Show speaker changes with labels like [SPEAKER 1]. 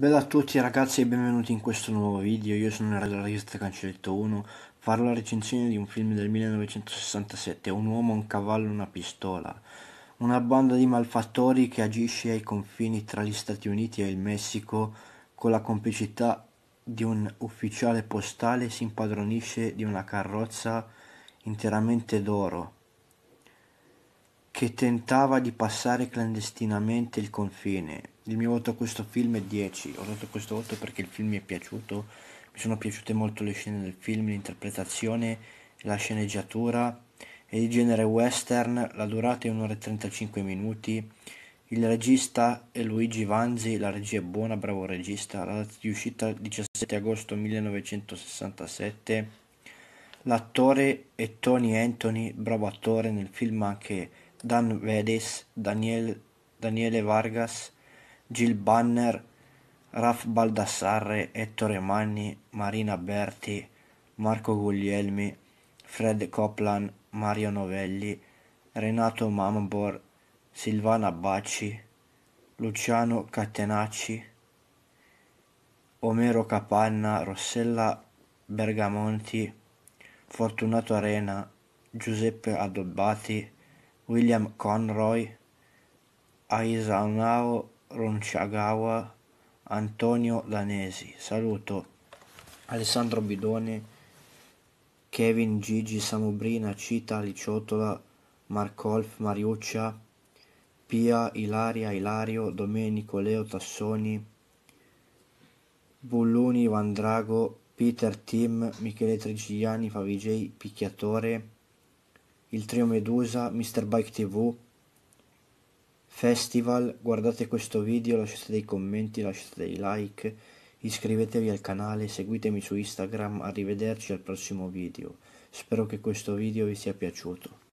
[SPEAKER 1] Bella a tutti ragazzi e benvenuti in questo nuovo video, io sono il regista Cancelletto 1 Farò la recensione di un film del 1967, Un uomo, un cavallo, una pistola Una banda di malfattori che agisce ai confini tra gli Stati Uniti e il Messico Con la complicità di un ufficiale postale si impadronisce di una carrozza interamente d'oro che tentava di passare clandestinamente il confine. Il mio voto a questo film è 10. Ho dato questo voto perché il film mi è piaciuto. Mi sono piaciute molto le scene del film, l'interpretazione, la sceneggiatura. È di genere western, la durata è 1 ora e 35 minuti. Il regista è Luigi Vanzi, la regia è buona, bravo regista. La data di uscita 17 agosto 1967. L'attore è Tony Anthony, bravo attore nel film anche Dan Vedes, Daniel, Daniele Vargas, Gil Banner, Raf Baldassarre, Ettore Manni, Marina Berti, Marco Guglielmi, Fred Coplan, Mario Novelli, Renato Mambor, Silvana Bacci, Luciano Catenacci, Omero Capanna, Rossella Bergamonti, Fortunato Arena, Giuseppe Adobbati, William Conroy, Aisanao Ronciagawa, Antonio Danesi. Saluto Alessandro Bidone, Kevin Gigi Samubrina, Cita Liciotola, Marcolf Mariuccia, Pia Ilaria Ilario, Domenico Leo Tassoni, Bulluni Vandrago, Peter Tim, Michele Trigigliani, Favigei Picchiatore, il trio Medusa, Mr. Bike TV, Festival, guardate questo video, lasciate dei commenti, lasciate dei like, iscrivetevi al canale, seguitemi su Instagram, arrivederci al prossimo video. Spero che questo video vi sia piaciuto.